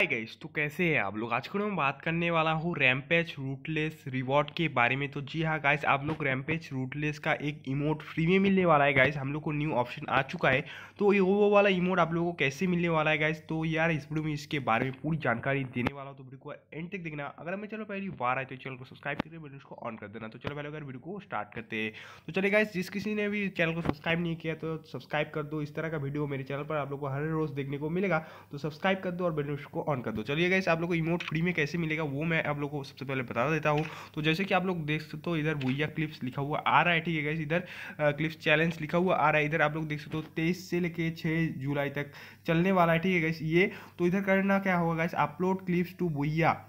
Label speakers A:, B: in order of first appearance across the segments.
A: hi guys तो कैसे हैं आप लोग आजकल मैं बात करने वाला हूँ रैमपेज रूटलेस रिवॉर्ड के बारे में तो जी हाँ गाइस आप लोग रैमपेज रूटलेस का एक इमोट फ्री में मिलने वाला है गाइस हम लोग को न्यू ऑप्शन आ चुका है तो ये वो वाला इमोट आप लोगों को कैसे मिलने वाला है गाइस तो यार इस वीडियो में इसके बारे में पूरी जानकारी देने वाला हूँ तो वीडियो को एंड तक देखना अगर हमें चलो पहली बार आए तो चैनल को सब्सक्राइब करके वीडियो को ऑन कर देना तो चलो पहले अगर वीडियो को स्टार्ट करते हैं तो चले गाइस जिस किसी ने भी चैनल को सब्सक्राइब नहीं किया तो सब्सक्राइब कर दो इस तरह का वीडियो मेरे चैनल पर आप लोग को हर रोज देखने को मिलेगा तो सब्सक्राइब कर दो और वीडियो को ऑन कर दो चलिए गाइस आप लोग को इमोट फ्री में कैसे मिलेगा वो मैं आप लोग को सबसे पहले बता देता हूँ तो जैसे कि आप लोग देख सकते हो इधर भूया क्लिप्स लिखा हुआ आ रहा है ठीक है गाइस इधर क्लिप्स चैलेंज लिखा हुआ आ रहा है इधर आप लोग देख सकते हो तेईस से लेके छः जुलाई तक चलने वाला है ठीक है गाइस ये तो इधर करना क्या होगा गाइस अपलोड क्लिप्स टू भूया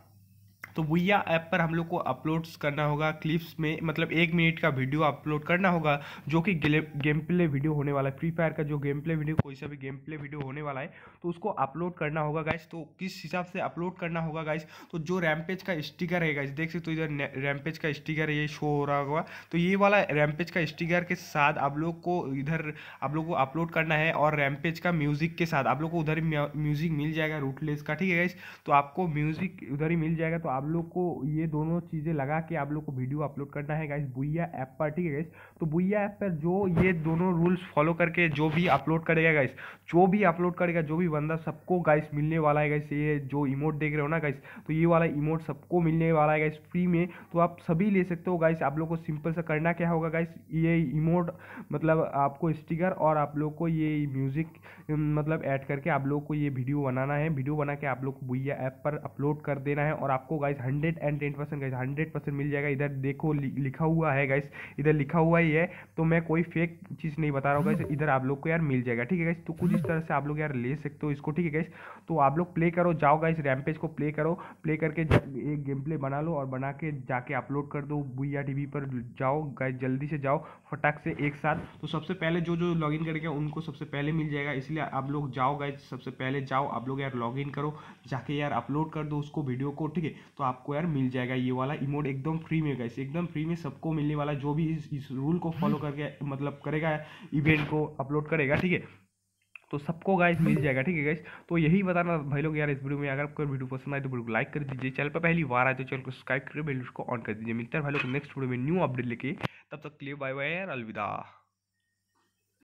A: तो भैया ऐप पर हम लोग को अपलोड्स करना होगा क्लिप्स में मतलब एक मिनट का वीडियो अपलोड करना होगा जो कि गेम प्ले वीडियो होने वाला है फ्री फायर का जो गेम प्ले वीडियो कोई सा भी गेम प्ले वीडियो होने वाला है तो उसको अपलोड करना होगा गाइस तो किस हिसाब से अपलोड करना होगा गाइस तो जो रैमपेज का स्टिकर है गाइस देख सकते तो इधर रैमपेज का स्टिकर ये शो हो रहा होगा तो ये वाला रैमपेज का स्टिकर के साथ आप लोग को इधर आप लोग को अपलोड करना है और रैमपेज का म्यूज़िक के साथ आप लोग को उधर म्यूज़िक मिल जाएगा रूटलेस का ठीक है गाइस तो आपको म्यूज़िक उधर ही मिल जाएगा तो आप आप लोग को ये दोनों चीज़ें लगा के आप लोग को वीडियो अपलोड करना है गाइस बुइया ऐप पर ठीक है गाइस तो बुइया ऐप पर जो ये दोनों रूल्स फॉलो करके जो भी अपलोड करेगा गाइस जो भी अपलोड करेगा जो भी बंदा सबको गाइस मिलने वाला है गाइस ये जो इमोट देख रहे हो ना गाइस तो ये वाला इमोट सबको मिलने वाला है गाइस फ्री में तो आप सभी ले सकते हो गाइस आप लोग को सिंपल सा करना क्या होगा गाइस ये इमोट मतलब आपको स्टिकर और आप लोग को ये म्यूज़िक मतलब ऐड करके आप लोग को ये वीडियो बनाना है वीडियो बना के आप लोग बुइया ऐप पर अपलोड कर देना है और आपको guys guys hundred and ten percent guys hundred percent मिल जाएगा इधर देखो लि, लिखा हुआ है गाइस इधर लिखा हुआ ही है तो मैं कोई फेक चीज़ नहीं बता रहा हूँ गाइस इधर आप लोग को यार मिल जाएगा ठीक है गाइस तो कुछ इस तरह से आप लोग यार ले सकते हो इसको ठीक है गाइस तो आप लोग प्ले करो जाओ गाइस रैमपेज को प्ले करो प्ले करके एक गेम प्ले बना लो और बना के जाके अपलोड कर दो भूया टी पर जाओ गाइस जल्दी से जाओ फटाक से एक साथ तो सबसे पहले जो जो लॉग इन करके उनको सबसे पहले मिल जाएगा इसलिए आप लोग जाओ गाइस सबसे पहले जाओ आप लोग यार लॉग इन करो जाके यार अपलोड कर दो उसको वीडियो को ठीक है तो आपको यार मिल जाएगा ये वाला इमोट एकदम फ्री में गैस एकदम फ्री में सबको मिलने वाला जो भी इस, इस रूल को फॉलो करके मतलब करेगा इवेंट को अपलोड करेगा ठीक है तो सबको गाइस मिल जाएगा ठीक है गाइस तो यही बताना भाई लोग यार इस वीडियो में अगर आपको वीडियो पसंद आए तो वीडियो को लाइक कर दीजिए चैनल पर पहली बार आए तो चैनल को सब्सक्राइब करिए बेल को ऑन कर दीजिए मिलते हैं भाई लोग नेक्स्ट वीडियो में न्यू अपडेट लेके तब तक के लिए बाय बाय यार अलविदा